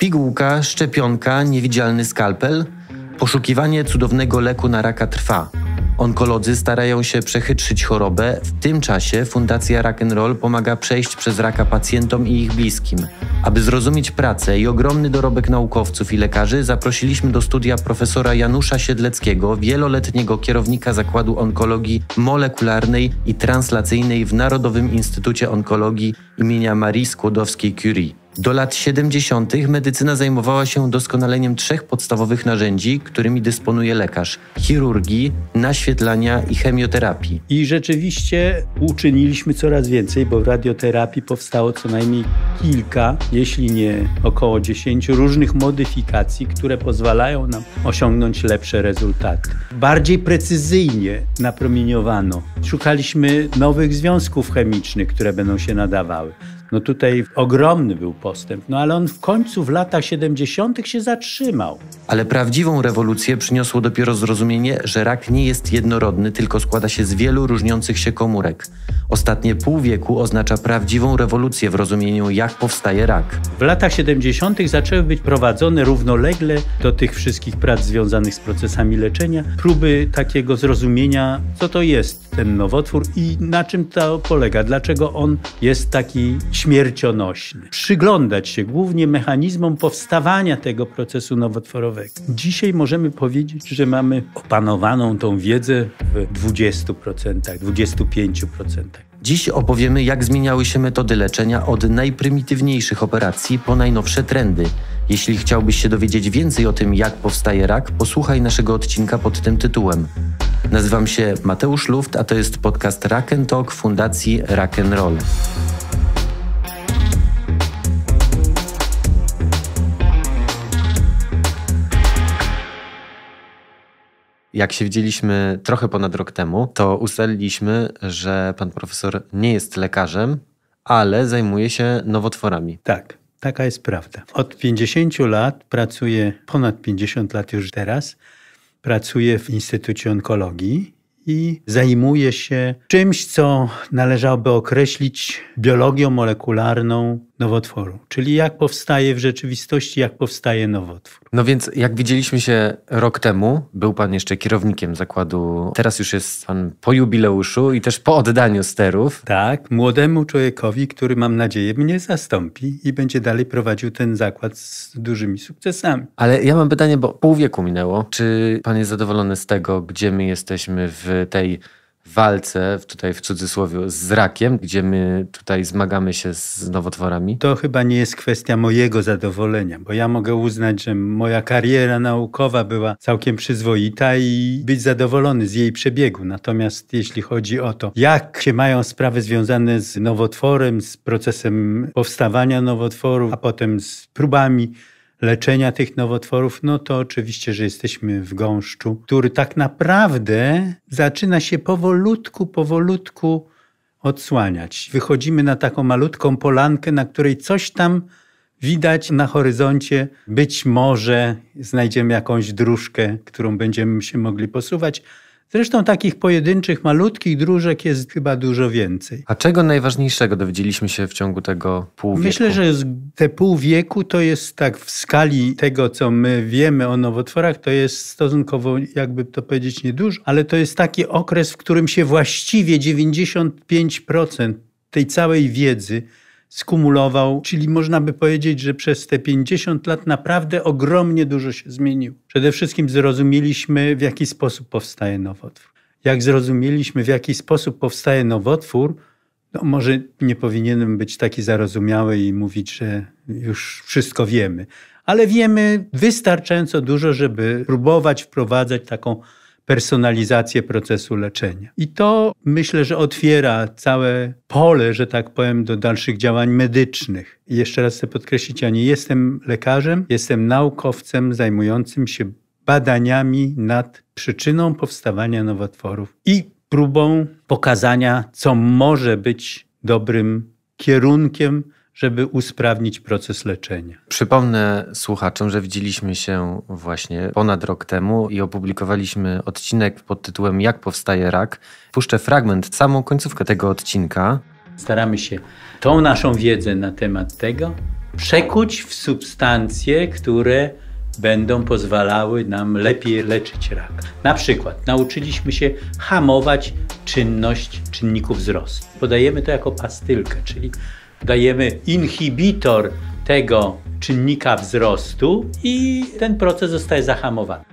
Pigułka, szczepionka, niewidzialny skalpel? Poszukiwanie cudownego leku na raka trwa. Onkolodzy starają się przechytrzyć chorobę. W tym czasie Fundacja Rock'n'Roll pomaga przejść przez raka pacjentom i ich bliskim. Aby zrozumieć pracę i ogromny dorobek naukowców i lekarzy, zaprosiliśmy do studia profesora Janusza Siedleckiego, wieloletniego kierownika Zakładu Onkologii Molekularnej i Translacyjnej w Narodowym Instytucie Onkologii im. Marii Skłodowskiej-Curie. Do lat 70. medycyna zajmowała się doskonaleniem trzech podstawowych narzędzi, którymi dysponuje lekarz: chirurgii, naświetlania i chemioterapii. I rzeczywiście uczyniliśmy coraz więcej, bo w radioterapii powstało co najmniej kilka, jeśli nie około 10 różnych modyfikacji, które pozwalają nam osiągnąć lepsze rezultaty. Bardziej precyzyjnie napromieniowano. Szukaliśmy nowych związków chemicznych, które będą się nadawały. No tutaj ogromny był postęp, no ale on w końcu w latach 70. się zatrzymał. Ale prawdziwą rewolucję przyniosło dopiero zrozumienie, że rak nie jest jednorodny, tylko składa się z wielu różniących się komórek. Ostatnie pół wieku oznacza prawdziwą rewolucję w rozumieniu, jak powstaje rak. W latach 70. zaczęły być prowadzone równolegle do tych wszystkich prac związanych z procesami leczenia próby takiego zrozumienia, co to jest ten nowotwór i na czym to polega? Dlaczego on jest taki śmiercionośny? Przyglądać się głównie mechanizmom powstawania tego procesu nowotworowego. Dzisiaj możemy powiedzieć, że mamy opanowaną tą wiedzę w 20%, 25%. Dziś opowiemy, jak zmieniały się metody leczenia od najprymitywniejszych operacji po najnowsze trendy. Jeśli chciałbyś się dowiedzieć więcej o tym, jak powstaje rak, posłuchaj naszego odcinka pod tym tytułem. Nazywam się Mateusz Luft, a to jest podcast Rack Talk Fundacji Rock Roll. Jak się widzieliśmy trochę ponad rok temu, to ustaliliśmy, że pan profesor nie jest lekarzem, ale zajmuje się nowotworami. Tak. Taka jest prawda. Od 50 lat pracuję, ponad 50 lat już teraz, pracuję w Instytucie Onkologii i zajmuję się czymś, co należałoby określić biologią molekularną nowotworu, czyli jak powstaje w rzeczywistości, jak powstaje nowotwór. No więc jak widzieliśmy się rok temu, był pan jeszcze kierownikiem zakładu, teraz już jest pan po jubileuszu i też po oddaniu sterów. Tak, młodemu człowiekowi, który mam nadzieję mnie zastąpi i będzie dalej prowadził ten zakład z dużymi sukcesami. Ale ja mam pytanie, bo pół wieku minęło. Czy pan jest zadowolony z tego, gdzie my jesteśmy w tej walce, tutaj w cudzysłowie, z rakiem, gdzie my tutaj zmagamy się z nowotworami? To chyba nie jest kwestia mojego zadowolenia, bo ja mogę uznać, że moja kariera naukowa była całkiem przyzwoita i być zadowolony z jej przebiegu. Natomiast jeśli chodzi o to, jak się mają sprawy związane z nowotworem, z procesem powstawania nowotworu, a potem z próbami, leczenia tych nowotworów, no to oczywiście, że jesteśmy w gąszczu, który tak naprawdę zaczyna się powolutku, powolutku odsłaniać. Wychodzimy na taką malutką polankę, na której coś tam widać na horyzoncie. Być może znajdziemy jakąś dróżkę, którą będziemy się mogli posuwać, Zresztą takich pojedynczych, malutkich dróżek jest chyba dużo więcej. A czego najważniejszego dowiedzieliśmy się w ciągu tego pół wieku? Myślę, że te pół wieku to jest tak w skali tego, co my wiemy o nowotworach, to jest stosunkowo, jakby to powiedzieć, niedużo, ale to jest taki okres, w którym się właściwie 95% tej całej wiedzy skumulował, czyli można by powiedzieć, że przez te 50 lat naprawdę ogromnie dużo się zmieniło. Przede wszystkim zrozumieliśmy, w jaki sposób powstaje nowotwór. Jak zrozumieliśmy, w jaki sposób powstaje nowotwór, no może nie powinienem być taki zarozumiały i mówić, że już wszystko wiemy, ale wiemy wystarczająco dużo, żeby próbować wprowadzać taką personalizację procesu leczenia. I to myślę, że otwiera całe pole, że tak powiem, do dalszych działań medycznych. I jeszcze raz chcę podkreślić, ja nie jestem lekarzem, jestem naukowcem zajmującym się badaniami nad przyczyną powstawania nowotworów i próbą pokazania, co może być dobrym kierunkiem żeby usprawnić proces leczenia. Przypomnę słuchaczom, że widzieliśmy się właśnie ponad rok temu i opublikowaliśmy odcinek pod tytułem Jak powstaje rak. Puszczę fragment, samą końcówkę tego odcinka. Staramy się tą naszą wiedzę na temat tego przekuć w substancje, które będą pozwalały nam lepiej leczyć rak. Na przykład nauczyliśmy się hamować czynność czynników wzrostu. Podajemy to jako pastylkę, czyli dajemy inhibitor tego czynnika wzrostu i ten proces zostaje zahamowany.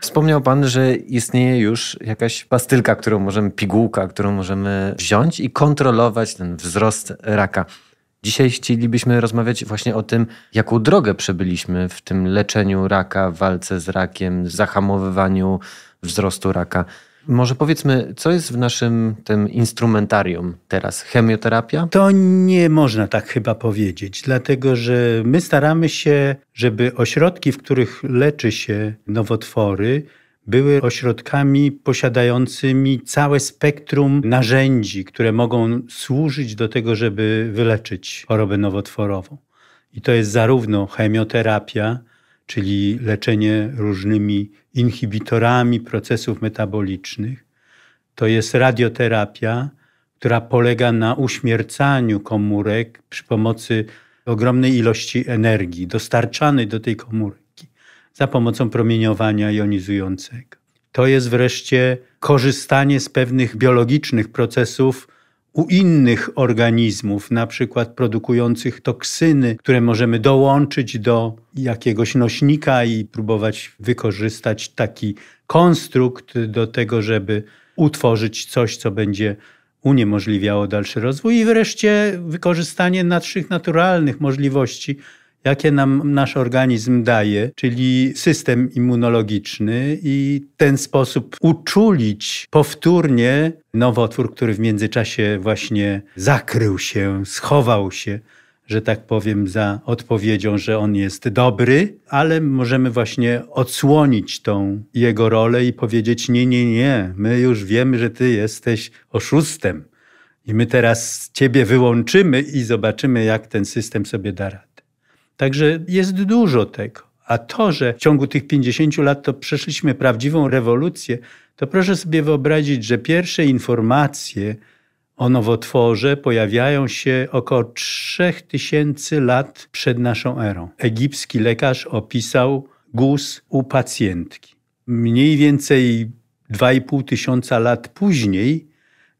Wspomniał Pan, że istnieje już jakaś pastylka, którą możemy, pigułka, którą możemy wziąć i kontrolować ten wzrost raka. Dzisiaj chcielibyśmy rozmawiać właśnie o tym, jaką drogę przebyliśmy w tym leczeniu raka, walce z rakiem, zahamowywaniu wzrostu raka. Może powiedzmy, co jest w naszym tym instrumentarium teraz? Chemioterapia? To nie można tak chyba powiedzieć, dlatego że my staramy się, żeby ośrodki, w których leczy się nowotwory, były ośrodkami posiadającymi całe spektrum narzędzi, które mogą służyć do tego, żeby wyleczyć chorobę nowotworową. I to jest zarówno chemioterapia, czyli leczenie różnymi inhibitorami procesów metabolicznych. To jest radioterapia, która polega na uśmiercaniu komórek przy pomocy ogromnej ilości energii dostarczanej do tej komórki za pomocą promieniowania jonizującego. To jest wreszcie korzystanie z pewnych biologicznych procesów u innych organizmów, na przykład produkujących toksyny, które możemy dołączyć do jakiegoś nośnika i próbować wykorzystać taki konstrukt do tego, żeby utworzyć coś, co będzie uniemożliwiało dalszy rozwój i wreszcie wykorzystanie naszych naturalnych możliwości jakie nam nasz organizm daje, czyli system immunologiczny, i ten sposób uczulić powtórnie nowotwór, który w międzyczasie właśnie zakrył się, schował się że tak powiem, za odpowiedzią, że on jest dobry, ale możemy właśnie odsłonić tą jego rolę i powiedzieć: Nie, nie, nie, my już wiemy, że ty jesteś oszustem i my teraz ciebie wyłączymy i zobaczymy, jak ten system sobie da radę. Także jest dużo tego. A to, że w ciągu tych 50 lat to przeszliśmy prawdziwą rewolucję, to proszę sobie wyobrazić, że pierwsze informacje o nowotworze pojawiają się około 3000 lat przed naszą erą. Egipski lekarz opisał guz u pacjentki. Mniej więcej 2,5 tysiąca lat później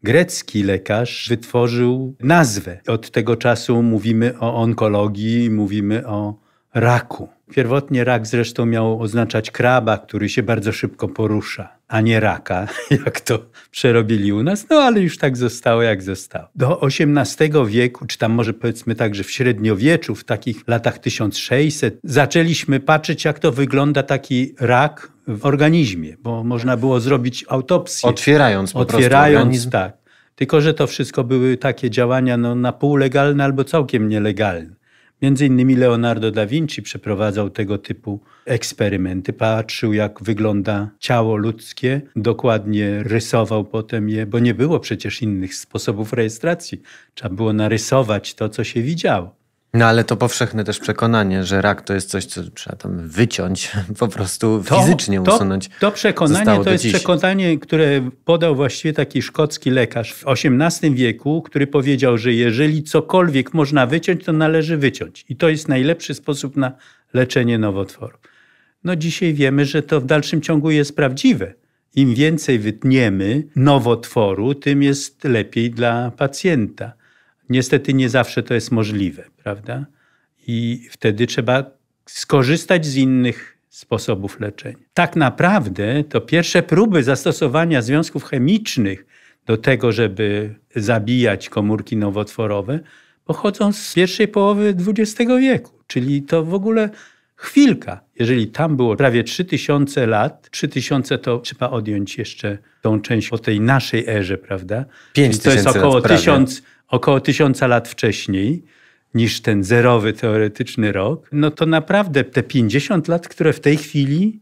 grecki lekarz wytworzył nazwę. Od tego czasu mówimy o onkologii, mówimy o raku. Pierwotnie rak zresztą miał oznaczać kraba, który się bardzo szybko porusza, a nie raka, jak to przerobili u nas, no ale już tak zostało, jak zostało. Do XVIII wieku, czy tam może powiedzmy także w średniowieczu, w takich latach 1600, zaczęliśmy patrzeć, jak to wygląda taki rak w organizmie, bo można było zrobić autopsję. Otwierając po Otwierając, organizm. tak. Tylko, że to wszystko były takie działania no, na pół legalne albo całkiem nielegalne. Między innymi Leonardo da Vinci przeprowadzał tego typu eksperymenty. Patrzył, jak wygląda ciało ludzkie, dokładnie rysował potem je, bo nie było przecież innych sposobów rejestracji. Trzeba było narysować to, co się widziało. No ale to powszechne też przekonanie, że rak to jest coś, co trzeba tam wyciąć, po prostu to, fizycznie to, usunąć. To przekonanie to jest dziś. przekonanie, które podał właściwie taki szkocki lekarz w XVIII wieku, który powiedział, że jeżeli cokolwiek można wyciąć, to należy wyciąć. I to jest najlepszy sposób na leczenie nowotworu. No dzisiaj wiemy, że to w dalszym ciągu jest prawdziwe. Im więcej wytniemy nowotworu, tym jest lepiej dla pacjenta. Niestety nie zawsze to jest możliwe, prawda? I wtedy trzeba skorzystać z innych sposobów leczenia. Tak naprawdę to pierwsze próby zastosowania związków chemicznych do tego, żeby zabijać komórki nowotworowe, pochodzą z pierwszej połowy XX wieku, czyli to w ogóle chwilka. Jeżeli tam było prawie 3000 lat, 3000 to trzeba odjąć jeszcze tą część o tej naszej erze, prawda? 5000 To jest około lat, 1000, prawie około tysiąca lat wcześniej niż ten zerowy teoretyczny rok, no to naprawdę te 50 lat, które w tej chwili,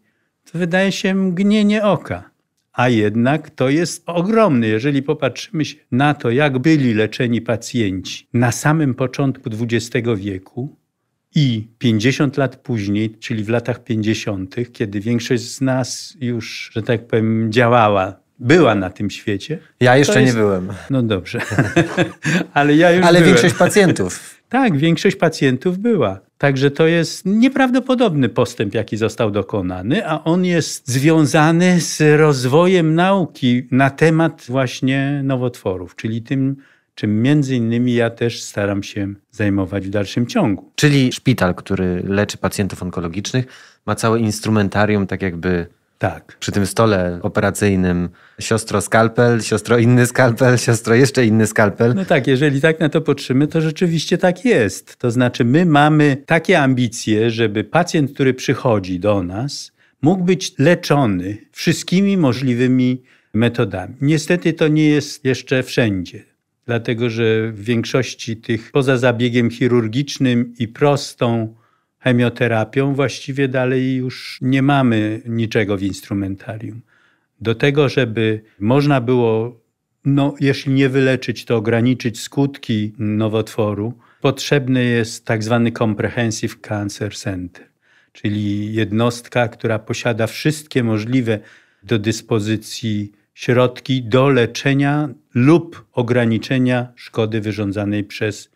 to wydaje się mgnienie oka. A jednak to jest ogromne, jeżeli popatrzymy się na to, jak byli leczeni pacjenci na samym początku XX wieku i 50 lat później, czyli w latach 50., kiedy większość z nas już, że tak powiem, działała była na tym świecie. Ja jeszcze jest... nie byłem. No dobrze, ale ja już Ale byłem. większość pacjentów. tak, większość pacjentów była. Także to jest nieprawdopodobny postęp, jaki został dokonany, a on jest związany z rozwojem nauki na temat właśnie nowotworów, czyli tym, czym między innymi ja też staram się zajmować w dalszym ciągu. Czyli szpital, który leczy pacjentów onkologicznych, ma całe instrumentarium, tak jakby tak. Przy tym stole operacyjnym siostro skalpel, siostro inny skalpel, siostro jeszcze inny skalpel. No tak, jeżeli tak na to patrzymy, to rzeczywiście tak jest. To znaczy my mamy takie ambicje, żeby pacjent, który przychodzi do nas, mógł być leczony wszystkimi możliwymi metodami. Niestety to nie jest jeszcze wszędzie dlatego że w większości tych poza zabiegiem chirurgicznym i prostą chemioterapią, właściwie dalej już nie mamy niczego w instrumentarium. Do tego, żeby można było, no, jeśli nie wyleczyć, to ograniczyć skutki nowotworu, potrzebny jest tak zwany Comprehensive Cancer Center, czyli jednostka, która posiada wszystkie możliwe do dyspozycji środki do leczenia lub ograniczenia szkody wyrządzanej przez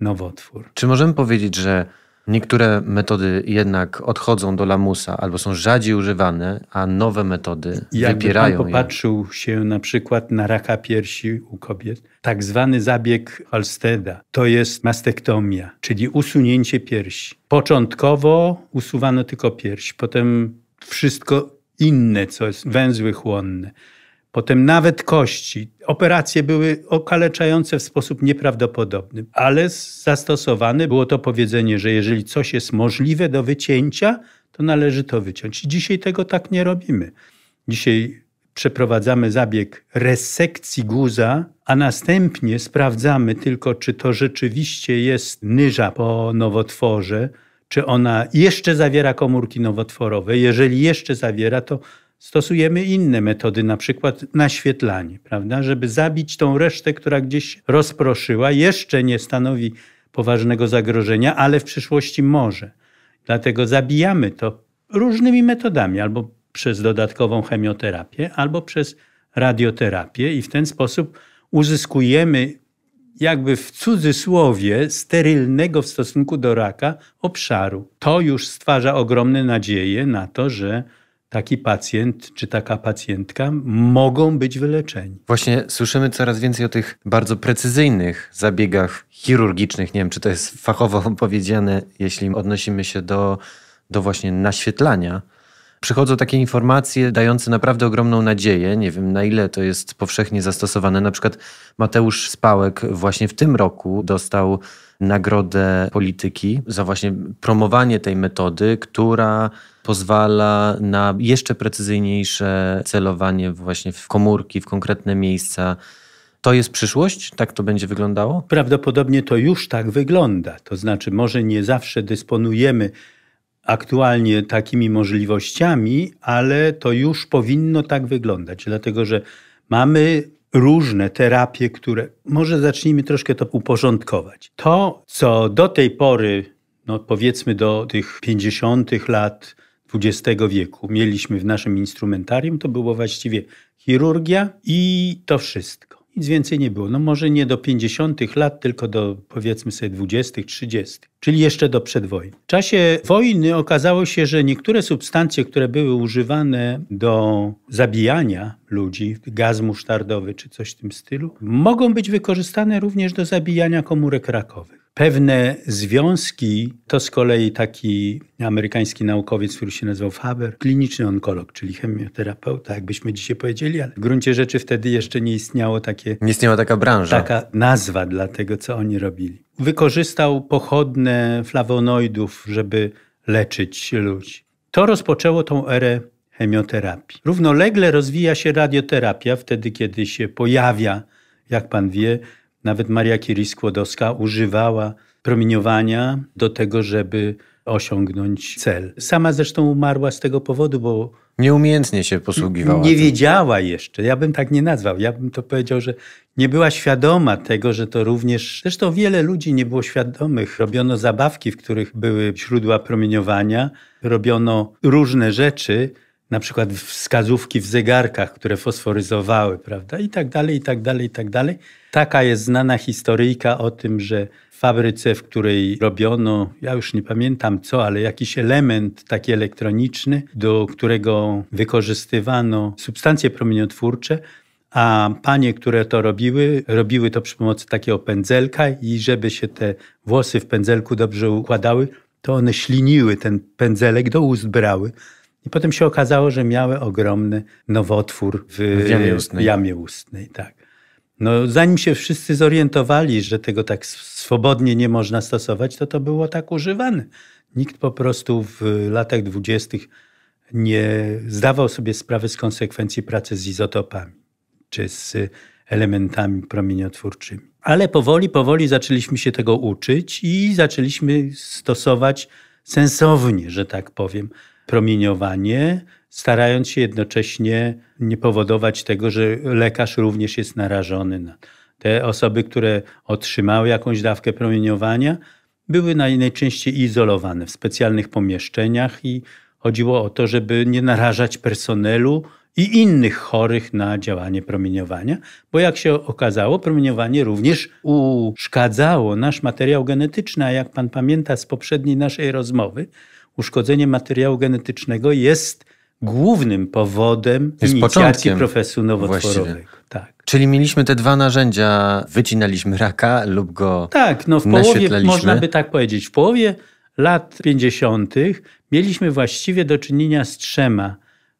nowotwór. Czy możemy powiedzieć, że Niektóre metody jednak odchodzą do lamusa albo są rzadziej używane, a nowe metody Jakby wypierają pan popatrzył je. się na przykład na raka piersi u kobiet, tak zwany zabieg Halsteda, to jest mastektomia, czyli usunięcie piersi. Początkowo usuwano tylko piersi, potem wszystko inne, co jest węzły chłonne potem nawet kości. Operacje były okaleczające w sposób nieprawdopodobny, ale zastosowane było to powiedzenie, że jeżeli coś jest możliwe do wycięcia, to należy to wyciąć. Dzisiaj tego tak nie robimy. Dzisiaj przeprowadzamy zabieg resekcji guza, a następnie sprawdzamy tylko, czy to rzeczywiście jest nyża po nowotworze, czy ona jeszcze zawiera komórki nowotworowe. Jeżeli jeszcze zawiera, to stosujemy inne metody, na przykład naświetlanie, prawda, żeby zabić tą resztę, która gdzieś rozproszyła, jeszcze nie stanowi poważnego zagrożenia, ale w przyszłości może. Dlatego zabijamy to różnymi metodami, albo przez dodatkową chemioterapię, albo przez radioterapię i w ten sposób uzyskujemy jakby w cudzysłowie sterylnego w stosunku do raka obszaru. To już stwarza ogromne nadzieje na to, że taki pacjent czy taka pacjentka mogą być wyleczeni. Właśnie słyszymy coraz więcej o tych bardzo precyzyjnych zabiegach chirurgicznych. Nie wiem, czy to jest fachowo powiedziane, jeśli odnosimy się do, do właśnie naświetlania. Przychodzą takie informacje dające naprawdę ogromną nadzieję. Nie wiem, na ile to jest powszechnie zastosowane. Na przykład Mateusz Spałek właśnie w tym roku dostał nagrodę polityki za właśnie promowanie tej metody, która pozwala na jeszcze precyzyjniejsze celowanie właśnie w komórki, w konkretne miejsca. To jest przyszłość? Tak to będzie wyglądało? Prawdopodobnie to już tak wygląda. To znaczy, może nie zawsze dysponujemy aktualnie takimi możliwościami, ale to już powinno tak wyglądać, dlatego że mamy różne terapie, które może zacznijmy troszkę to uporządkować. To, co do tej pory, no powiedzmy do tych 50. lat XX wieku mieliśmy w naszym instrumentarium, to było właściwie chirurgia i to wszystko. Nic więcej nie było. No może nie do 50 lat, tylko do powiedzmy sobie 20, 30, czyli jeszcze do przedwojny. W czasie wojny okazało się, że niektóre substancje, które były używane do zabijania ludzi, gaz musztardowy czy coś w tym stylu, mogą być wykorzystane również do zabijania komórek rakowych. Pewne związki, to z kolei taki amerykański naukowiec, który się nazywał Faber, kliniczny onkolog, czyli chemioterapeuta, jakbyśmy dzisiaj powiedzieli, ale w gruncie rzeczy wtedy jeszcze nie istniało takie... Nie istniała taka branża. Taka nazwa dla tego, co oni robili. Wykorzystał pochodne flawonoidów, żeby leczyć ludzi. To rozpoczęło tą erę chemioterapii. Równolegle rozwija się radioterapia, wtedy kiedy się pojawia, jak pan wie, nawet Maria Curie-Skłodowska używała promieniowania do tego, żeby osiągnąć cel. Sama zresztą umarła z tego powodu, bo. Nieumiejętnie się posługiwała. Nie tym. wiedziała jeszcze. Ja bym tak nie nazwał. Ja bym to powiedział, że nie była świadoma tego, że to również. Zresztą wiele ludzi nie było świadomych. Robiono zabawki, w których były źródła promieniowania, robiono różne rzeczy, na przykład wskazówki w zegarkach, które fosforyzowały, prawda? I tak dalej, i tak dalej, i tak dalej. Taka jest znana historyjka o tym, że w fabryce, w której robiono, ja już nie pamiętam co, ale jakiś element taki elektroniczny, do którego wykorzystywano substancje promieniotwórcze, a panie, które to robiły, robiły to przy pomocy takiego pędzelka i żeby się te włosy w pędzelku dobrze układały, to one śliniły ten pędzelek, do ust brały i potem się okazało, że miały ogromny nowotwór w, w jamie ustnej. Jamie ustnej tak. No, zanim się wszyscy zorientowali, że tego tak swobodnie nie można stosować, to to było tak używane. Nikt po prostu w latach dwudziestych nie zdawał sobie sprawy z konsekwencji pracy z izotopami czy z elementami promieniotwórczymi. Ale powoli, powoli zaczęliśmy się tego uczyć i zaczęliśmy stosować sensownie, że tak powiem, promieniowanie, starając się jednocześnie nie powodować tego, że lekarz również jest narażony na te osoby, które otrzymały jakąś dawkę promieniowania, były najczęściej izolowane w specjalnych pomieszczeniach i chodziło o to, żeby nie narażać personelu i innych chorych na działanie promieniowania, bo jak się okazało, promieniowanie również uszkadzało nasz materiał genetyczny, a jak pan pamięta z poprzedniej naszej rozmowy, uszkodzenie materiału genetycznego jest głównym powodem jest inicjacji profesu nowotworowej. Tak. Czyli mieliśmy te dwa narzędzia, wycinaliśmy raka lub go Tak, no w połowie, można by tak powiedzieć, w połowie lat 50. mieliśmy właściwie do czynienia z trzema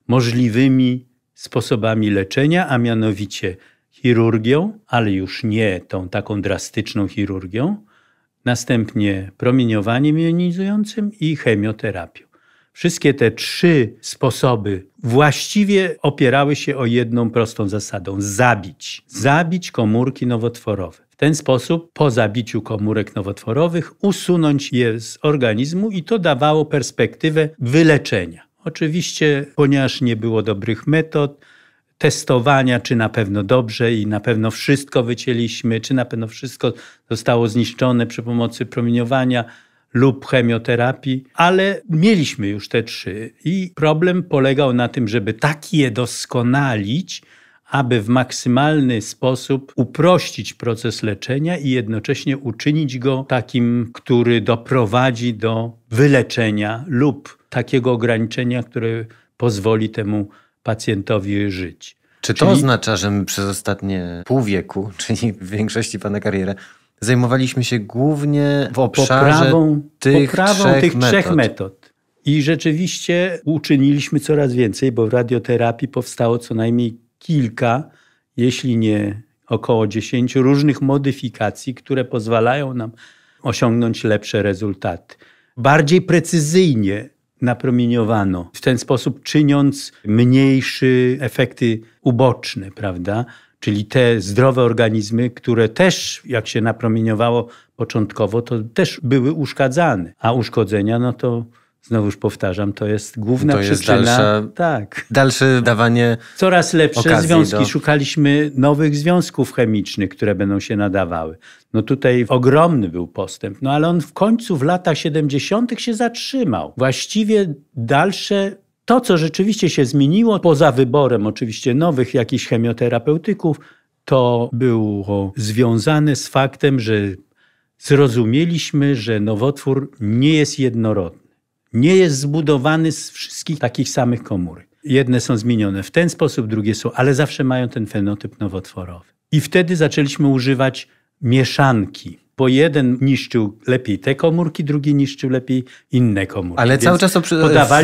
możliwymi sposobami leczenia, a mianowicie chirurgią, ale już nie tą taką drastyczną chirurgią, następnie promieniowaniem jonizującym i chemioterapią. Wszystkie te trzy sposoby właściwie opierały się o jedną prostą zasadę: zabić. Zabić komórki nowotworowe. W ten sposób, po zabiciu komórek nowotworowych, usunąć je z organizmu i to dawało perspektywę wyleczenia. Oczywiście, ponieważ nie było dobrych metod, testowania, czy na pewno dobrze i na pewno wszystko wycięliśmy, czy na pewno wszystko zostało zniszczone przy pomocy promieniowania lub chemioterapii, ale mieliśmy już te trzy i problem polegał na tym, żeby tak je doskonalić, aby w maksymalny sposób uprościć proces leczenia i jednocześnie uczynić go takim, który doprowadzi do wyleczenia lub takiego ograniczenia, które pozwoli temu pacjentowi żyć. Czy to czyli... oznacza, że my przez ostatnie pół wieku, czyli w większości pana kariery, zajmowaliśmy się głównie w obszarze poprawą tych, poprawą trzech, tych metod. trzech metod? I rzeczywiście uczyniliśmy coraz więcej, bo w radioterapii powstało co najmniej kilka, jeśli nie około dziesięciu różnych modyfikacji, które pozwalają nam osiągnąć lepsze rezultaty. Bardziej precyzyjnie napromieniowano, w ten sposób czyniąc mniejszy efekty uboczne, prawda? Czyli te zdrowe organizmy, które też, jak się napromieniowało początkowo, to też były uszkadzane, a uszkodzenia, no to znowuż powtarzam, to jest główna to przyczyna. Jest dalsze, tak. Dalsze dawanie. Coraz lepsze związki. Do... Szukaliśmy nowych związków chemicznych, które będą się nadawały. No tutaj ogromny był postęp, no ale on w końcu w latach 70. się zatrzymał. Właściwie dalsze to, co rzeczywiście się zmieniło, poza wyborem oczywiście nowych jakichś chemioterapeutyków, to było związane z faktem, że zrozumieliśmy, że nowotwór nie jest jednorodny nie jest zbudowany z wszystkich takich samych komór. Jedne są zmienione w ten sposób, drugie są, ale zawsze mają ten fenotyp nowotworowy. I wtedy zaczęliśmy używać mieszanki bo jeden niszczył lepiej te komórki, drugi niszczył lepiej inne komórki. Ale Więc cały czas przy,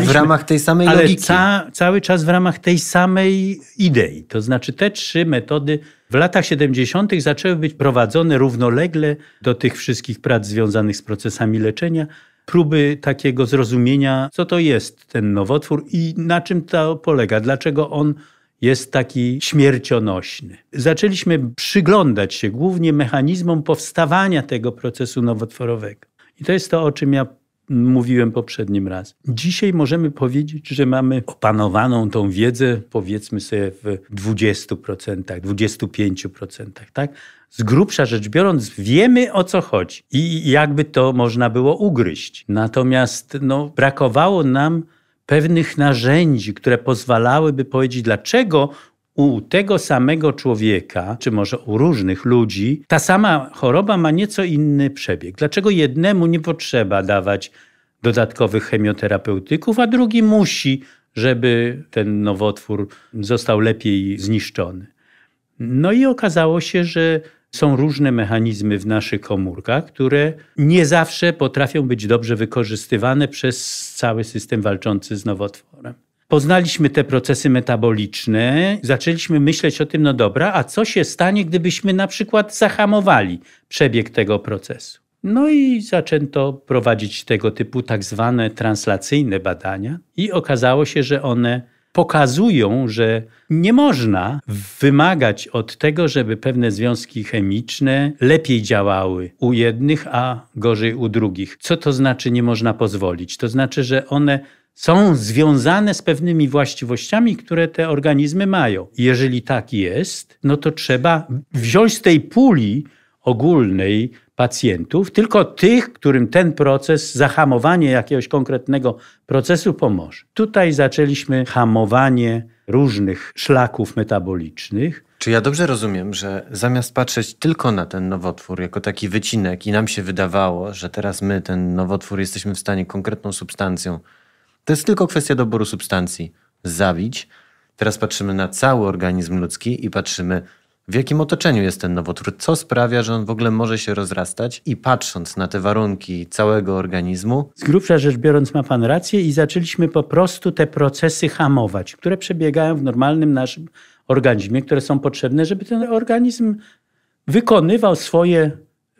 w ramach tej samej ale logiki. Ca, cały czas w ramach tej samej idei. To znaczy te trzy metody w latach 70. zaczęły być prowadzone równolegle do tych wszystkich prac związanych z procesami leczenia próby takiego zrozumienia, co to jest ten nowotwór i na czym to polega, dlaczego on jest taki śmiercionośny. Zaczęliśmy przyglądać się głównie mechanizmom powstawania tego procesu nowotworowego. I to jest to, o czym ja mówiłem poprzednim raz. Dzisiaj możemy powiedzieć, że mamy opanowaną tą wiedzę, powiedzmy sobie w 20%, 25%, tak? z grubsza rzecz biorąc wiemy o co chodzi i jakby to można było ugryźć. Natomiast no, brakowało nam pewnych narzędzi, które pozwalałyby powiedzieć, dlaczego u tego samego człowieka, czy może u różnych ludzi, ta sama choroba ma nieco inny przebieg. Dlaczego jednemu nie potrzeba dawać dodatkowych chemioterapeutyków, a drugi musi, żeby ten nowotwór został lepiej zniszczony. No i okazało się, że są różne mechanizmy w naszych komórkach, które nie zawsze potrafią być dobrze wykorzystywane przez cały system walczący z nowotworem. Poznaliśmy te procesy metaboliczne, zaczęliśmy myśleć o tym, no dobra, a co się stanie, gdybyśmy na przykład zahamowali przebieg tego procesu? No i zaczęto prowadzić tego typu tak zwane translacyjne badania, i okazało się, że one pokazują, że nie można wymagać od tego, żeby pewne związki chemiczne lepiej działały u jednych, a gorzej u drugich. Co to znaczy nie można pozwolić? To znaczy, że one są związane z pewnymi właściwościami, które te organizmy mają. Jeżeli tak jest, no to trzeba wziąć z tej puli ogólnej pacjentów, tylko tych, którym ten proces, zahamowanie jakiegoś konkretnego procesu pomoże. Tutaj zaczęliśmy hamowanie różnych szlaków metabolicznych. Czy ja dobrze rozumiem, że zamiast patrzeć tylko na ten nowotwór jako taki wycinek i nam się wydawało, że teraz my ten nowotwór jesteśmy w stanie konkretną substancją, to jest tylko kwestia doboru substancji, zabić. Teraz patrzymy na cały organizm ludzki i patrzymy, w jakim otoczeniu jest ten nowotwór? Co sprawia, że on w ogóle może się rozrastać? I patrząc na te warunki całego organizmu. Z grubsza rzecz biorąc, ma Pan rację, i zaczęliśmy po prostu te procesy hamować, które przebiegają w normalnym naszym organizmie, które są potrzebne, żeby ten organizm wykonywał swoje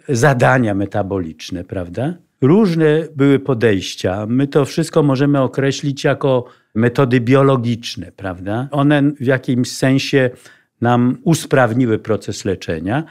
zadania metaboliczne, prawda? Różne były podejścia. My to wszystko możemy określić jako metody biologiczne, prawda? One w jakimś sensie nam usprawniły proces leczenia,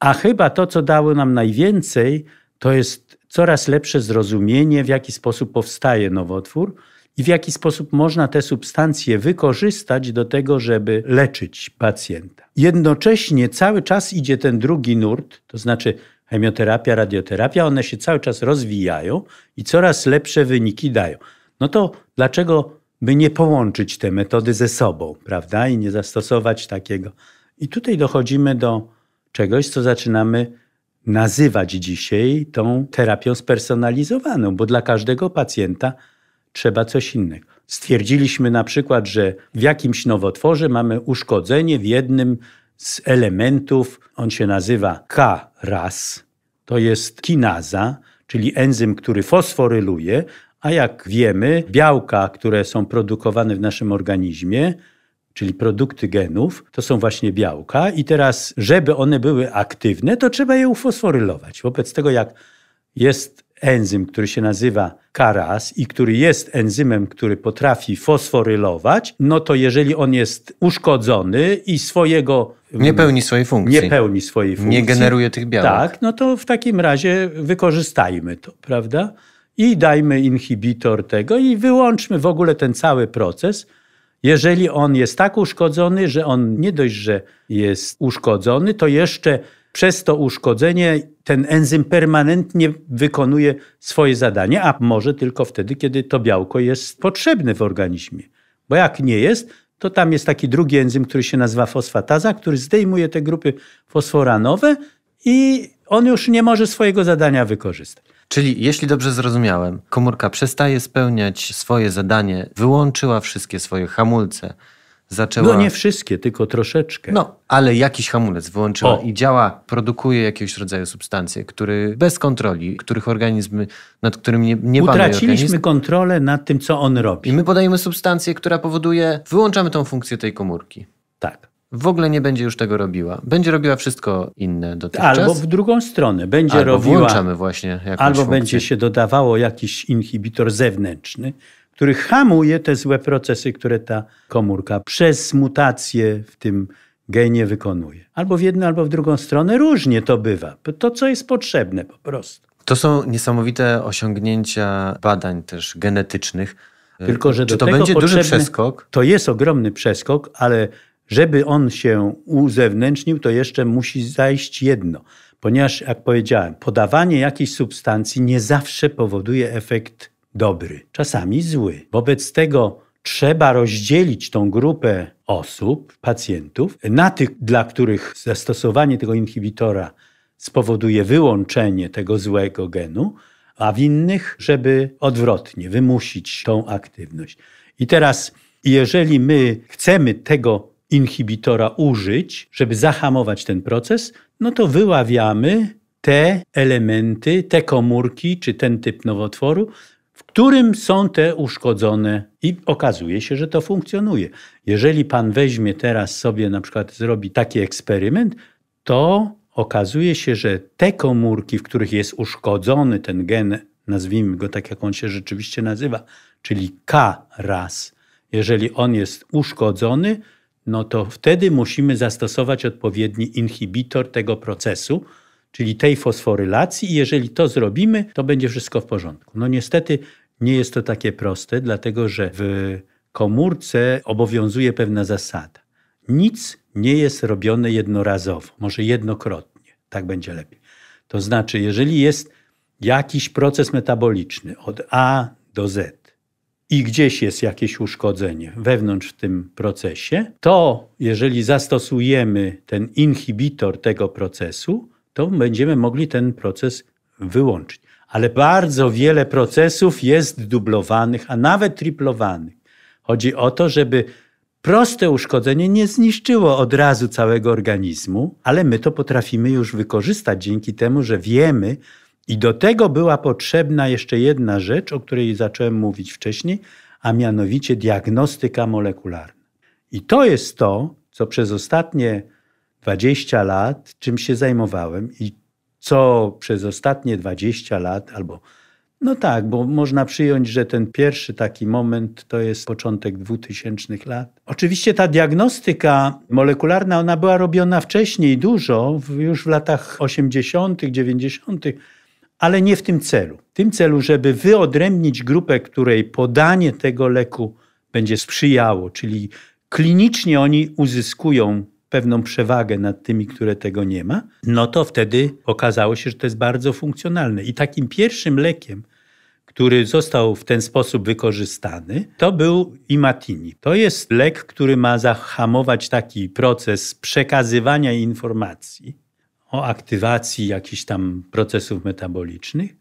a chyba to, co dało nam najwięcej, to jest coraz lepsze zrozumienie, w jaki sposób powstaje nowotwór i w jaki sposób można te substancje wykorzystać do tego, żeby leczyć pacjenta. Jednocześnie cały czas idzie ten drugi nurt, to znaczy chemioterapia, radioterapia, one się cały czas rozwijają i coraz lepsze wyniki dają. No to dlaczego by nie połączyć te metody ze sobą, prawda? I nie zastosować takiego. I tutaj dochodzimy do czegoś, co zaczynamy nazywać dzisiaj tą terapią spersonalizowaną, bo dla każdego pacjenta trzeba coś innego. Stwierdziliśmy na przykład, że w jakimś nowotworze mamy uszkodzenie w jednym z elementów, on się nazywa K-ras, to jest kinaza, czyli enzym, który fosforyluje, a jak wiemy, białka, które są produkowane w naszym organizmie, czyli produkty genów, to są właśnie białka. I teraz, żeby one były aktywne, to trzeba je ufosforylować. Wobec tego, jak jest enzym, który się nazywa karas i który jest enzymem, który potrafi fosforylować, no to jeżeli on jest uszkodzony i swojego. Mm, nie pełni swojej funkcji. Nie pełni swojej funkcji. Nie generuje tych białek. Tak, no to w takim razie wykorzystajmy to, prawda? i dajmy inhibitor tego i wyłączmy w ogóle ten cały proces. Jeżeli on jest tak uszkodzony, że on nie dość, że jest uszkodzony, to jeszcze przez to uszkodzenie ten enzym permanentnie wykonuje swoje zadanie, a może tylko wtedy, kiedy to białko jest potrzebne w organizmie. Bo jak nie jest, to tam jest taki drugi enzym, który się nazywa fosfataza, który zdejmuje te grupy fosforanowe i on już nie może swojego zadania wykorzystać. Czyli jeśli dobrze zrozumiałem, komórka przestaje spełniać swoje zadanie, wyłączyła wszystkie swoje hamulce, zaczęła. No nie wszystkie, tylko troszeczkę. No, ale jakiś hamulec wyłączyła o. i działa, produkuje jakiegoś rodzaju substancje, który bez kontroli, których organizm, nad którym nie, nie Utraciliśmy organizm. kontrolę nad tym, co on robi. I my podajemy substancję, która powoduje, wyłączamy tą funkcję tej komórki. Tak w ogóle nie będzie już tego robiła. Będzie robiła wszystko inne do dotychczas. Albo w drugą stronę. Będzie albo robiła. Włączamy właśnie Albo funkcję. będzie się dodawało jakiś inhibitor zewnętrzny, który hamuje te złe procesy, które ta komórka przez mutacje w tym genie wykonuje. Albo w jedną, albo w drugą stronę. Różnie to bywa. To, co jest potrzebne po prostu. To są niesamowite osiągnięcia badań też genetycznych. Tylko, że Czy to będzie duży przeskok? To jest ogromny przeskok, ale żeby on się uzewnętrznił, to jeszcze musi zajść jedno, ponieważ, jak powiedziałem, podawanie jakiejś substancji nie zawsze powoduje efekt dobry, czasami zły. Wobec tego trzeba rozdzielić tą grupę osób, pacjentów, na tych, dla których zastosowanie tego inhibitora spowoduje wyłączenie tego złego genu, a w innych, żeby odwrotnie wymusić tą aktywność. I teraz, jeżeli my chcemy tego inhibitora użyć, żeby zahamować ten proces, no to wyławiamy te elementy, te komórki czy ten typ nowotworu, w którym są te uszkodzone i okazuje się, że to funkcjonuje. Jeżeli pan weźmie teraz sobie na przykład zrobi taki eksperyment, to okazuje się, że te komórki, w których jest uszkodzony ten gen, nazwijmy go tak jak on się rzeczywiście nazywa, czyli K raz, jeżeli on jest uszkodzony, no to wtedy musimy zastosować odpowiedni inhibitor tego procesu, czyli tej fosforylacji, i jeżeli to zrobimy, to będzie wszystko w porządku. No niestety nie jest to takie proste, dlatego że w komórce obowiązuje pewna zasada. Nic nie jest robione jednorazowo, może jednokrotnie, tak będzie lepiej. To znaczy, jeżeli jest jakiś proces metaboliczny od A do Z, i gdzieś jest jakieś uszkodzenie wewnątrz w tym procesie, to jeżeli zastosujemy ten inhibitor tego procesu, to będziemy mogli ten proces wyłączyć. Ale bardzo wiele procesów jest dublowanych, a nawet triplowanych. Chodzi o to, żeby proste uszkodzenie nie zniszczyło od razu całego organizmu, ale my to potrafimy już wykorzystać dzięki temu, że wiemy, i do tego była potrzebna jeszcze jedna rzecz, o której zacząłem mówić wcześniej, a mianowicie diagnostyka molekularna. I to jest to, co przez ostatnie 20 lat, czym się zajmowałem i co przez ostatnie 20 lat, albo no tak, bo można przyjąć, że ten pierwszy taki moment to jest początek 2000 lat. Oczywiście ta diagnostyka molekularna, ona była robiona wcześniej dużo, już w latach 80., 90 ale nie w tym celu. W tym celu, żeby wyodrębnić grupę, której podanie tego leku będzie sprzyjało, czyli klinicznie oni uzyskują pewną przewagę nad tymi, które tego nie ma, no to wtedy okazało się, że to jest bardzo funkcjonalne. I takim pierwszym lekiem, który został w ten sposób wykorzystany, to był imatini. To jest lek, który ma zahamować taki proces przekazywania informacji o aktywacji jakichś tam procesów metabolicznych,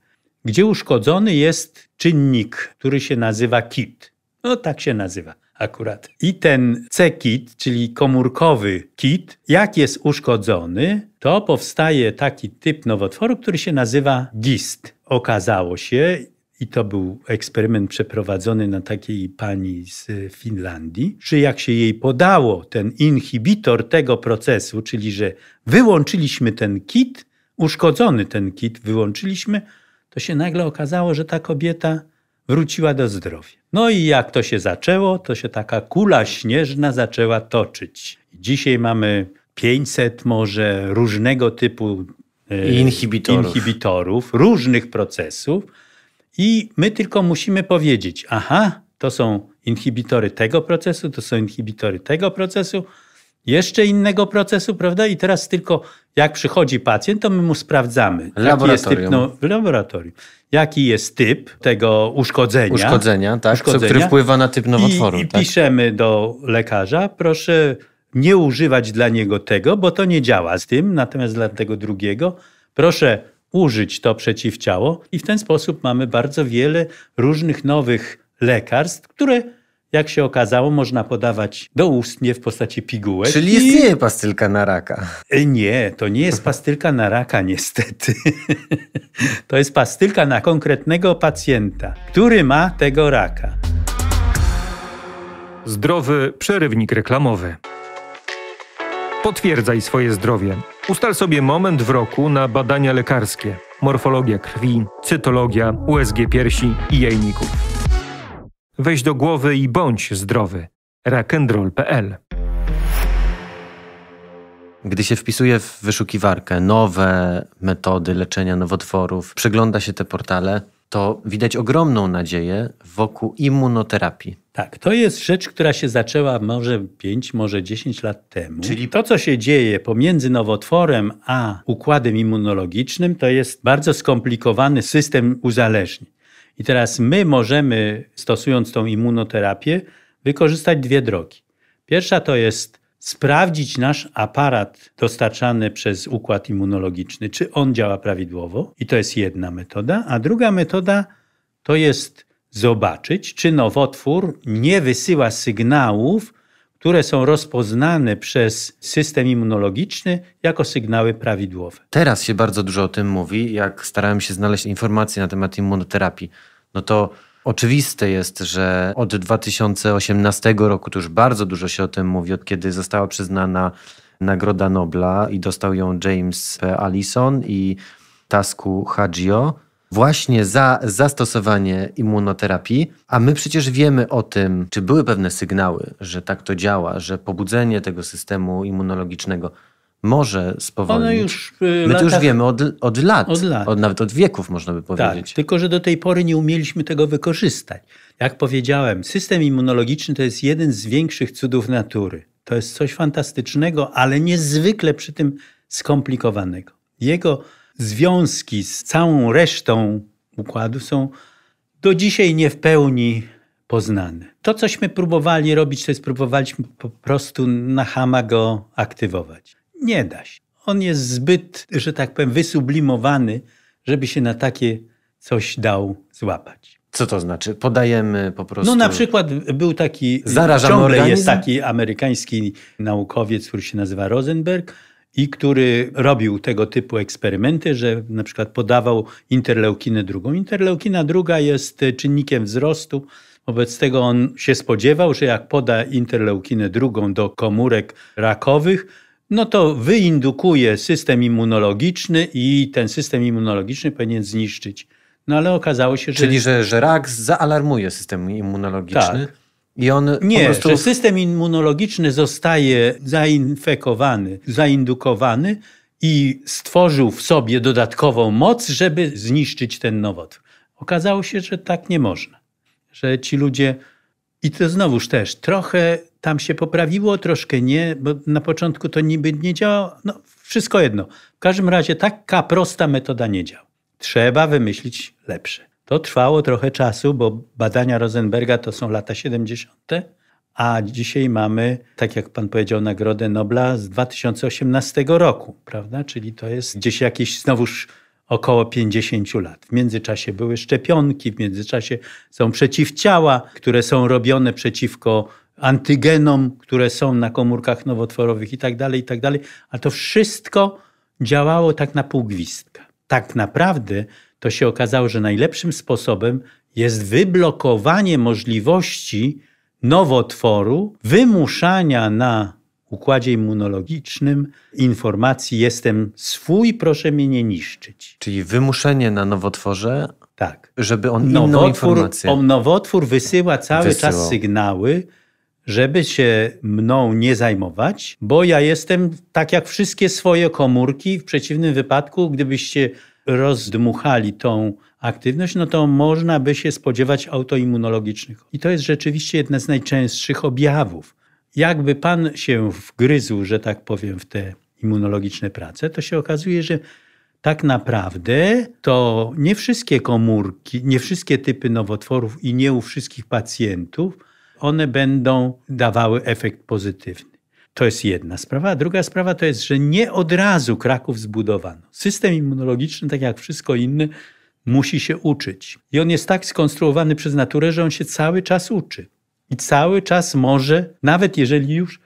gdzie uszkodzony jest czynnik, który się nazywa KIT. No tak się nazywa akurat. I ten C-kit, czyli komórkowy kit, jak jest uszkodzony, to powstaje taki typ nowotworu, który się nazywa GIST. Okazało się, i to był eksperyment przeprowadzony na takiej pani z Finlandii, że jak się jej podało ten inhibitor tego procesu, czyli że wyłączyliśmy ten kit, uszkodzony ten kit wyłączyliśmy, to się nagle okazało, że ta kobieta wróciła do zdrowia. No i jak to się zaczęło, to się taka kula śnieżna zaczęła toczyć. Dzisiaj mamy 500 może różnego typu e, inhibitorów, inhibitorów różnych procesów i my tylko musimy powiedzieć, aha, to są inhibitory tego procesu, to są inhibitory tego procesu, jeszcze innego procesu, prawda? I teraz tylko jak przychodzi pacjent, to my mu sprawdzamy. Jaki jest typ, no, w laboratorium. Jaki jest typ tego uszkodzenia. Uszkodzenia, tak, uszkodzenia. który wpływa na typ nowotworu. I, i tak? piszemy do lekarza, proszę nie używać dla niego tego, bo to nie działa z tym, natomiast dla tego drugiego proszę użyć to przeciwciało i w ten sposób mamy bardzo wiele różnych nowych lekarstw, które jak się okazało, można podawać doustnie w postaci pigułek. Czyli istnieje i... pastylka na raka. E, nie, to nie jest pastylka na raka, niestety. to jest pastylka na konkretnego pacjenta, który ma tego raka. Zdrowy przerywnik reklamowy. Potwierdzaj swoje zdrowie. Ustal sobie moment w roku na badania lekarskie, morfologia krwi, cytologia, USG piersi i jajników. Weź do głowy i bądź zdrowy. Rakendrol.pl. gdy się wpisuje w wyszukiwarkę nowe metody leczenia nowotworów, przegląda się te portale, to widać ogromną nadzieję wokół immunoterapii. Tak, to jest rzecz, która się zaczęła może 5, może 10 lat temu. Czyli to, co się dzieje pomiędzy nowotworem a układem immunologicznym, to jest bardzo skomplikowany system uzależnień. I teraz my możemy, stosując tą immunoterapię, wykorzystać dwie drogi. Pierwsza to jest sprawdzić nasz aparat dostarczany przez układ immunologiczny, czy on działa prawidłowo. I to jest jedna metoda. A druga metoda to jest zobaczyć, czy nowotwór nie wysyła sygnałów, które są rozpoznane przez system immunologiczny jako sygnały prawidłowe. Teraz się bardzo dużo o tym mówi. Jak starałem się znaleźć informacje na temat immunoterapii, no to Oczywiste jest, że od 2018 roku, to już bardzo dużo się o tym mówi, od kiedy została przyznana Nagroda Nobla i dostał ją James Allison i Tasku Hagio, właśnie za zastosowanie immunoterapii, a my przecież wiemy o tym, czy były pewne sygnały, że tak to działa, że pobudzenie tego systemu immunologicznego może spowolnić. już, y, My to już wiemy od, od lat, od lat. Od, nawet od wieków można by tak, powiedzieć. Tak, tylko, że do tej pory nie umieliśmy tego wykorzystać. Jak powiedziałem, system immunologiczny to jest jeden z większych cudów natury. To jest coś fantastycznego, ale niezwykle przy tym skomplikowanego. Jego związki z całą resztą układu są do dzisiaj nie w pełni poznane. To, cośmy próbowali robić, to jest próbowaliśmy po prostu na hama go aktywować. Nie da się. On jest zbyt, że tak powiem, wysublimowany, żeby się na takie coś dał złapać. Co to znaczy? Podajemy po prostu. No na przykład był taki. Zarażam ciągle organizm? jest taki amerykański naukowiec, który się nazywa Rosenberg i który robił tego typu eksperymenty, że na przykład podawał interleukinę drugą. Interleukina druga jest czynnikiem wzrostu. Wobec tego on się spodziewał, że jak poda interleukinę drugą do komórek rakowych, no to wyindukuje system immunologiczny i ten system immunologiczny powinien zniszczyć. No ale okazało się, że. Czyli, że, że rak zaalarmuje system immunologiczny. Tak. I on Nie, prostu... że system immunologiczny zostaje zainfekowany, zaindukowany i stworzył w sobie dodatkową moc, żeby zniszczyć ten nowotwór. Okazało się, że tak nie można. Że ci ludzie i to znowuż też trochę tam się poprawiło, troszkę nie, bo na początku to niby nie działało. No, wszystko jedno. W każdym razie taka prosta metoda nie działa. Trzeba wymyślić lepsze. To trwało trochę czasu, bo badania Rosenberga to są lata 70., a dzisiaj mamy, tak jak pan powiedział, Nagrodę Nobla z 2018 roku, prawda? Czyli to jest gdzieś jakieś znowuż około 50 lat. W międzyczasie były szczepionki, w międzyczasie są przeciwciała, które są robione przeciwko antygenom, które są na komórkach nowotworowych i i tak dalej, tak dalej. A to wszystko działało tak na pół Tak naprawdę to się okazało, że najlepszym sposobem jest wyblokowanie możliwości nowotworu, wymuszania na układzie immunologicznym informacji jestem swój, proszę mnie nie niszczyć. Czyli wymuszenie na nowotworze, tak. żeby on nowotwór, on nowotwór wysyła cały czas sygnały, żeby się mną nie zajmować, bo ja jestem tak jak wszystkie swoje komórki. W przeciwnym wypadku, gdybyście rozdmuchali tą aktywność, no to można by się spodziewać autoimmunologicznych. I to jest rzeczywiście jedna z najczęstszych objawów jakby pan się wgryzł, że tak powiem, w te immunologiczne prace, to się okazuje, że tak naprawdę to nie wszystkie komórki, nie wszystkie typy nowotworów i nie u wszystkich pacjentów one będą dawały efekt pozytywny. To jest jedna sprawa. A druga sprawa to jest, że nie od razu Kraków zbudowano. System immunologiczny, tak jak wszystko inne, musi się uczyć. I on jest tak skonstruowany przez naturę, że on się cały czas uczy i cały czas może, nawet jeżeli już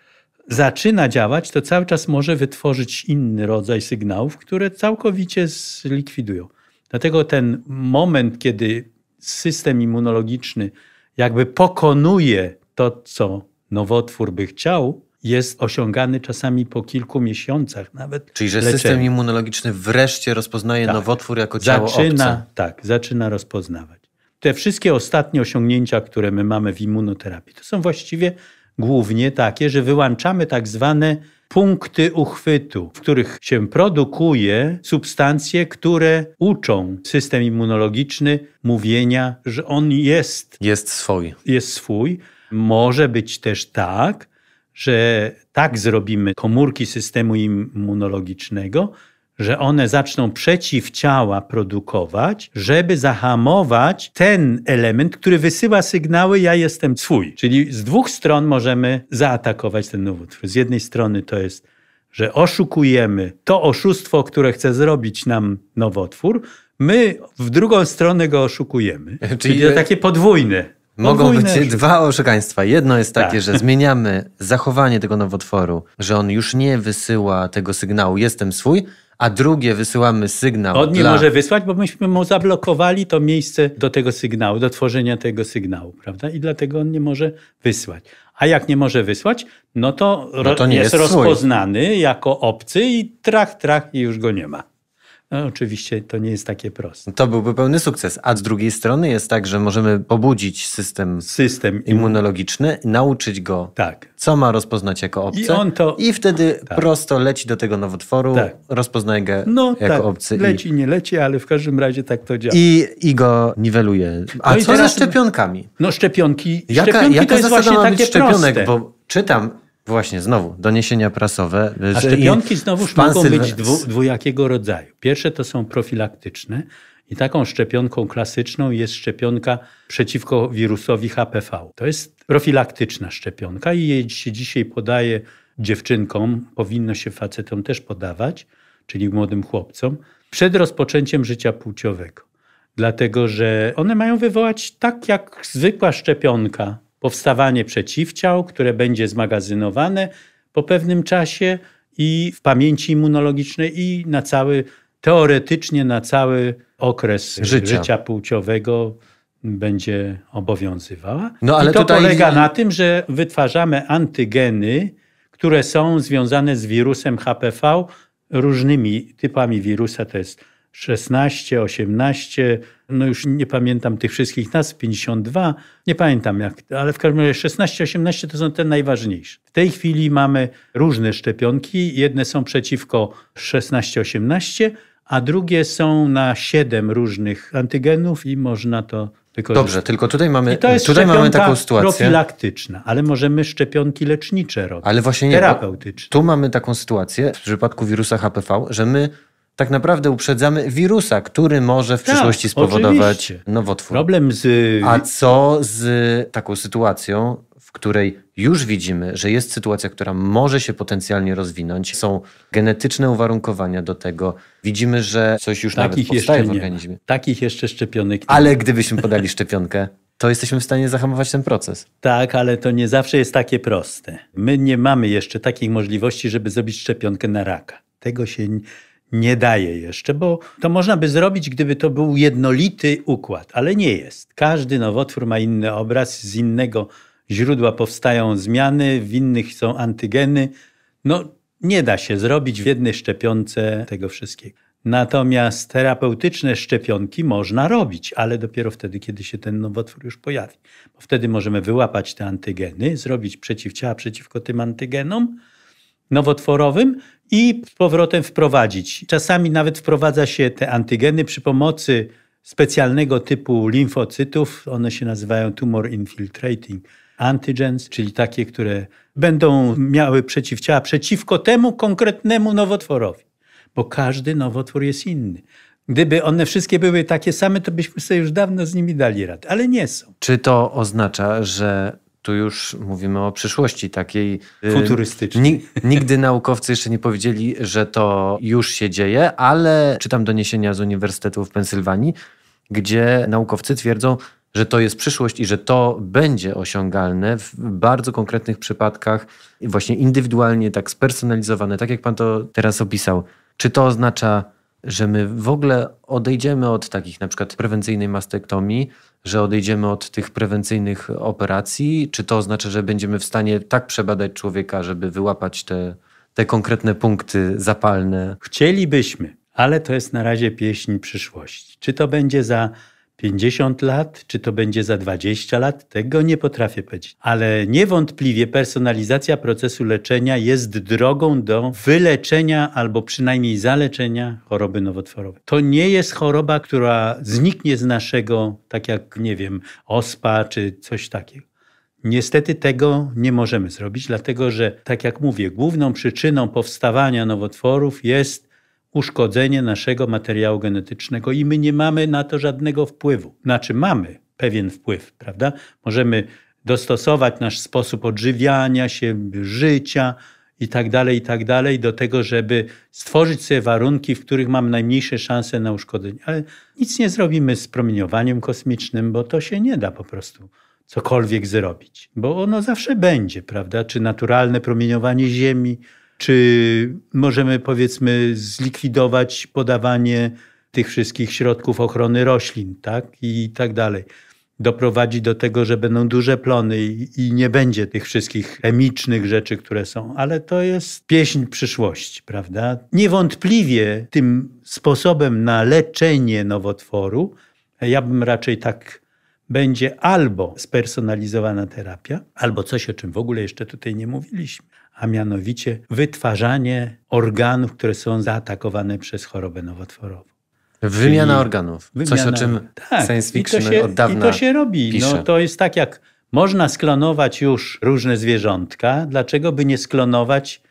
zaczyna działać, to cały czas może wytworzyć inny rodzaj sygnałów, które całkowicie zlikwidują. Dlatego ten moment, kiedy system immunologiczny jakby pokonuje to, co nowotwór by chciał, jest osiągany czasami po kilku miesiącach nawet. Czyli że system immunologiczny wreszcie rozpoznaje tak. nowotwór jako ciało zaczyna, obce. Tak, zaczyna rozpoznawać te wszystkie ostatnie osiągnięcia, które my mamy w immunoterapii, to są właściwie głównie takie, że wyłączamy tak zwane punkty uchwytu, w których się produkuje substancje, które uczą system immunologiczny mówienia, że on jest. Jest swój. Jest swój. Może być też tak, że tak zrobimy komórki systemu immunologicznego, że one zaczną przeciwciała produkować, żeby zahamować ten element, który wysyła sygnały ja jestem swój. Czyli z dwóch stron możemy zaatakować ten nowotwór. Z jednej strony to jest, że oszukujemy to oszustwo, które chce zrobić nam nowotwór, my w drugą stronę go oszukujemy. Czyli, Czyli to takie podwójne. Mogą być dwa oszukaństwa. Jedno jest takie, tak. że zmieniamy zachowanie tego nowotworu, że on już nie wysyła tego sygnału jestem swój, a drugie wysyłamy sygnał. On nie dla... może wysłać, bo myśmy mu zablokowali to miejsce do tego sygnału, do tworzenia tego sygnału, prawda? I dlatego on nie może wysłać. A jak nie może wysłać, no to, no to jest, jest rozpoznany jako obcy i trach, trach i już go nie ma. No, oczywiście to nie jest takie proste. To byłby pełny sukces. A z drugiej strony jest tak, że możemy pobudzić system, system immunologiczny, nauczyć go, tak. co ma rozpoznać jako obcy. I, on to... I wtedy tak. prosto leci do tego nowotworu, tak. rozpoznaje go no, jako tak. obcy. Leci, i... nie leci, ale w każdym razie tak to działa. I, i go niweluje. No A no co ze szczepionkami? No szczepionki, jaka, szczepionki jaka to jest właśnie takie szczepionek, proste. Bo czytam, Właśnie, znowu, doniesienia prasowe. A szczepionki znowu mogą być dwu, dwujakiego rodzaju. Pierwsze to są profilaktyczne i taką szczepionką klasyczną jest szczepionka przeciwko wirusowi HPV. To jest profilaktyczna szczepionka i jej się dzisiaj podaje dziewczynkom, powinno się facetom też podawać, czyli młodym chłopcom, przed rozpoczęciem życia płciowego. Dlatego, że one mają wywołać tak jak zwykła szczepionka powstawanie przeciwciał, które będzie zmagazynowane po pewnym czasie i w pamięci immunologicznej i na cały, teoretycznie na cały okres życia, życia płciowego będzie obowiązywała. No, ale I to tutaj... polega na tym, że wytwarzamy antygeny, które są związane z wirusem HPV, różnymi typami wirusa. To jest 16, 18, no już nie pamiętam tych wszystkich nazw, 52, nie pamiętam jak, ale w każdym razie 16, 18 to są te najważniejsze. W tej chwili mamy różne szczepionki, jedne są przeciwko 16, 18, a drugie są na 7 różnych antygenów i można to wykorzystać. Dobrze, tylko tutaj mamy, I to jest tutaj mamy taką sytuację. profilaktyczna, ale możemy szczepionki lecznicze robić, ale właśnie nie, terapeutyczne. Tu mamy taką sytuację w przypadku wirusa HPV, że my tak naprawdę uprzedzamy wirusa, który może w tak, przyszłości tak, spowodować oczywiście. nowotwór. Problem z... Y, A co z taką sytuacją, w której już widzimy, że jest sytuacja, która może się potencjalnie rozwinąć. Są genetyczne uwarunkowania do tego. Widzimy, że coś już Takich nawet powstaje w organizmie. Nie. Takich jeszcze szczepionek. Nie. Ale gdybyśmy podali szczepionkę, to jesteśmy w stanie zahamować ten proces. Tak, ale to nie zawsze jest takie proste. My nie mamy jeszcze takich możliwości, żeby zrobić szczepionkę na raka. Tego się nie daje jeszcze, bo to można by zrobić, gdyby to był jednolity układ, ale nie jest. Każdy nowotwór ma inny obraz, z innego źródła powstają zmiany, w innych są antygeny. No, nie da się zrobić w jednej szczepionce tego wszystkiego. Natomiast terapeutyczne szczepionki można robić, ale dopiero wtedy, kiedy się ten nowotwór już pojawi. Bo wtedy możemy wyłapać te antygeny, zrobić przeciwciała przeciwko tym antygenom nowotworowym i z powrotem wprowadzić. Czasami nawet wprowadza się te antygeny przy pomocy specjalnego typu limfocytów. One się nazywają tumor infiltrating antigens, czyli takie, które będą miały przeciwciała przeciwko temu konkretnemu nowotworowi, bo każdy nowotwór jest inny. Gdyby one wszystkie były takie same, to byśmy sobie już dawno z nimi dali radę, ale nie są. Czy to oznacza, że tu już mówimy o przyszłości takiej. Y, Futurystycznej. Nigdy naukowcy jeszcze nie powiedzieli, że to już się dzieje, ale czytam doniesienia z Uniwersytetu w Pensylwanii, gdzie naukowcy twierdzą, że to jest przyszłość i że to będzie osiągalne w bardzo konkretnych przypadkach, właśnie indywidualnie, tak spersonalizowane, tak jak pan to teraz opisał. Czy to oznacza że my w ogóle odejdziemy od takich na przykład prewencyjnej mastektomii, że odejdziemy od tych prewencyjnych operacji? Czy to oznacza, że będziemy w stanie tak przebadać człowieka, żeby wyłapać te, te konkretne punkty zapalne? Chcielibyśmy, ale to jest na razie pieśń przyszłości. Czy to będzie za 50 lat, czy to będzie za 20 lat, tego nie potrafię powiedzieć. Ale niewątpliwie personalizacja procesu leczenia jest drogą do wyleczenia albo przynajmniej zaleczenia choroby nowotworowej. To nie jest choroba, która zniknie z naszego, tak jak, nie wiem, ospa czy coś takiego. Niestety tego nie możemy zrobić, dlatego że, tak jak mówię, główną przyczyną powstawania nowotworów jest uszkodzenie naszego materiału genetycznego i my nie mamy na to żadnego wpływu. Znaczy, mamy pewien wpływ, prawda? Możemy dostosować nasz sposób odżywiania się, życia i tak dalej, i tak dalej, do tego, żeby stworzyć sobie warunki, w których mam najmniejsze szanse na uszkodzenie. Ale nic nie zrobimy z promieniowaniem kosmicznym, bo to się nie da po prostu cokolwiek zrobić, bo ono zawsze będzie, prawda? Czy naturalne promieniowanie Ziemi, czy możemy, powiedzmy, zlikwidować podawanie tych wszystkich środków ochrony roślin, tak? I tak dalej. Doprowadzi do tego, że będą duże plony i, i nie będzie tych wszystkich chemicznych rzeczy, które są, ale to jest pieśń przyszłości, prawda? Niewątpliwie tym sposobem na leczenie nowotworu, ja bym raczej tak będzie albo spersonalizowana terapia, albo coś, o czym w ogóle jeszcze tutaj nie mówiliśmy, a mianowicie wytwarzanie organów, które są zaatakowane przez chorobę nowotworową. Wymiana Czyli organów. Wymiana, Coś, o czym tak, science fiction się, od dawna I to się robi. No, to jest tak, jak można sklonować już różne zwierzątka, dlaczego by nie sklonować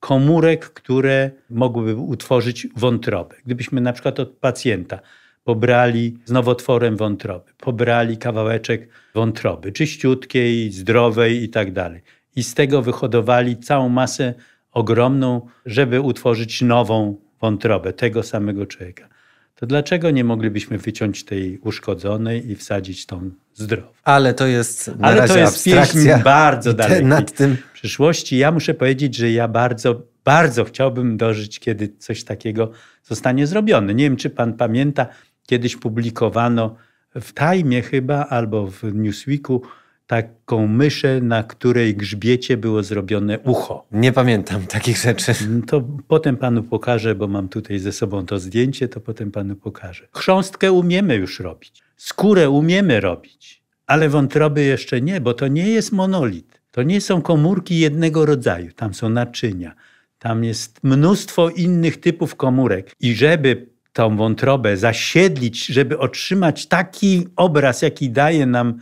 komórek, które mogłyby utworzyć wątrobę? Gdybyśmy na przykład od pacjenta pobrali z nowotworem wątroby, pobrali kawałeczek wątroby, czyściutkiej, zdrowej i tak dalej i z tego wyhodowali całą masę ogromną, żeby utworzyć nową wątrobę tego samego człowieka. To dlaczego nie moglibyśmy wyciąć tej uszkodzonej i wsadzić tą zdrową? Ale to jest na Ale to jest pieśń bardzo dalej. Nad tym. W przyszłości ja muszę powiedzieć, że ja bardzo, bardzo chciałbym dożyć, kiedy coś takiego zostanie zrobione. Nie wiem, czy pan pamięta, kiedyś publikowano w Tajmie chyba albo w Newsweeku taką myszę, na której grzbiecie było zrobione ucho. Nie pamiętam takich rzeczy. Mm, to potem panu pokażę, bo mam tutaj ze sobą to zdjęcie, to potem panu pokażę. Chrząstkę umiemy już robić, skórę umiemy robić, ale wątroby jeszcze nie, bo to nie jest monolit. To nie są komórki jednego rodzaju, tam są naczynia. Tam jest mnóstwo innych typów komórek. I żeby tą wątrobę zasiedlić, żeby otrzymać taki obraz, jaki daje nam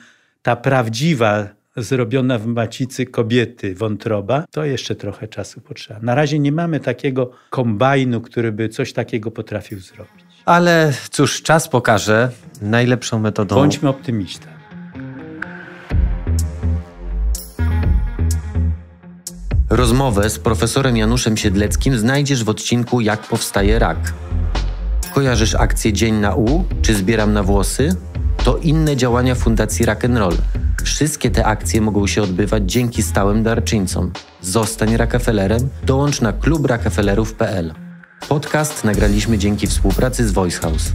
ta prawdziwa, zrobiona w macicy kobiety wątroba, to jeszcze trochę czasu potrzeba. Na razie nie mamy takiego kombajnu, który by coś takiego potrafił zrobić. Ale cóż, czas pokaże najlepszą metodą. Bądźmy optymistami. Rozmowę z profesorem Januszem Siedleckim znajdziesz w odcinku Jak powstaje rak. Kojarzysz akcję Dzień na U czy Zbieram na włosy? to inne działania Fundacji Rock'n'Roll. Wszystkie te akcje mogą się odbywać dzięki stałym darczyńcom. Zostań Rockefellerem, dołącz na klub Podcast nagraliśmy dzięki współpracy z Voice House.